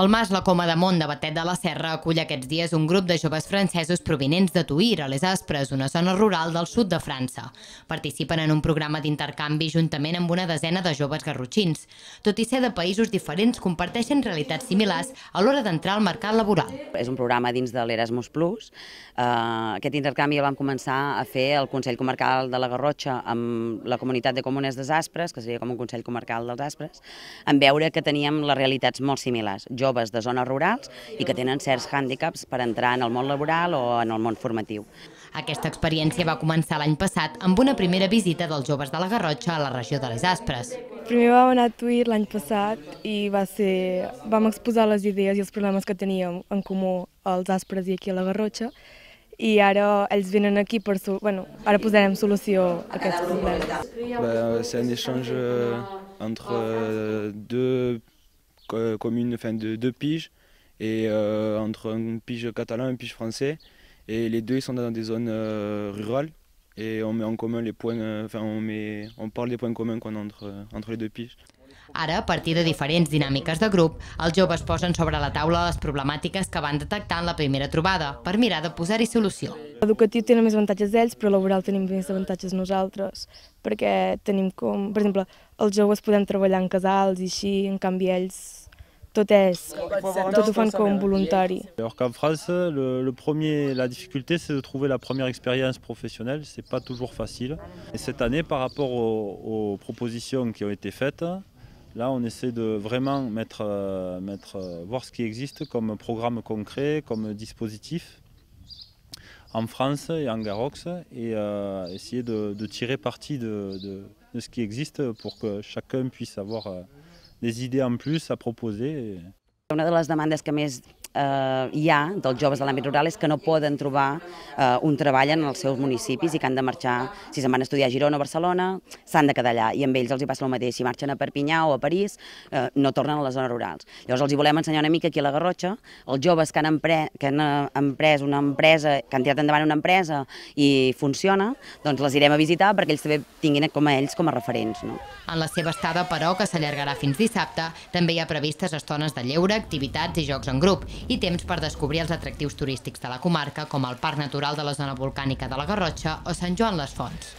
El Mas La Coma de Mont de Batet de la Serra acull aquests dies un grup de joves francesos provenents de Tuir, a les Aspres, una zona rural del sud de França. Participen en un programa d'intercanvi juntament amb una desena de joves garrotxins. Tot i ser de països diferents, comparteixen realitats similars a l'hora d'entrar al mercat laboral. És un programa dins de l'Erasmus+. Plus. Eh, aquest intercanvi el vam començar a fer al Consell Comarcal de la Garrotxa amb la comunitat de comunes des Aspres, que seria com un Consell Comarcal dels Aspres, en veure que teníem les realitats molt similars. Jo joves de zones rurals i que tenen certs hàndicaps per entrar en el món laboral o en el món formatiu. Aquesta experiència va començar l'any passat amb una primera visita dels joves de la Garrotxa a la regió de les Aspres. Primer vam anar a Tuir l'any passat i va ser, vam exposar les idees i els problemes que teníem en comú els Aspres i aquí a la Garrotxa i ara ells venen aquí per... Bueno, ara posarem solució a aquests problemes. Va ser un échange euh, entre euh, deux commune enfin, de deux piges, et euh, entre un pige catalan et un pige français. Et les deux, ils sont dans des zones euh, rurales. Et on met en commun les points, euh, enfin, on, met, on parle des points communs qu'on entre, entre les deux piges. Ara, a partir de diferents dinàmiques de grup, els joves posen sobre la taula les problemàtiques que van detectar en la primera trobada, per mirar de posar-hi solució. L'educatiu té més avantatges d'ells, però laboral tenim més avantatges nosaltres, perquè tenim com, per exemple, els joves podem treballar en casals i així, en canvi ells tout bah, est euh, Alors qu'en France, le, premier, la difficulté, c'est de trouver la première expérience professionnelle. C'est pas toujours facile. Et cette année, par rapport aux, propositions qui ont été faites, Là, on essaie de vraiment mettre, euh, mettre, euh, voir ce qui existe comme programme concret, comme dispositif en France et en Garox et essayer de, tirer parti de, ce qui existe pour que chacun puisse avoir des idees en plus a proposer. Una de les demandes que més eh, hi ha dels joves de l'àmbit rural és que no poden trobar eh, un treball en els seus municipis i que han de marxar, si se'n van a estudiar a Girona o Barcelona, s'han de quedar allà i amb ells els hi passa el mateix. Si marxen a Perpinyà o a París, eh, no tornen a les zones rurals. Llavors els hi volem ensenyar una mica aquí a la Garrotxa, els joves que han, empre que han emprès eh, una empresa, que han tirat endavant una empresa i funciona, doncs les irem a visitar perquè ells també tinguin com a ells com a referents. No? En la seva estada, però, que s'allargarà fins dissabte, també hi ha previstes estones de lleure, activitats i jocs en grup i temps per descobrir els atractius turístics de la comarca, com el Parc Natural de la Zona Volcànica de la Garrotxa o Sant Joan les Fonts.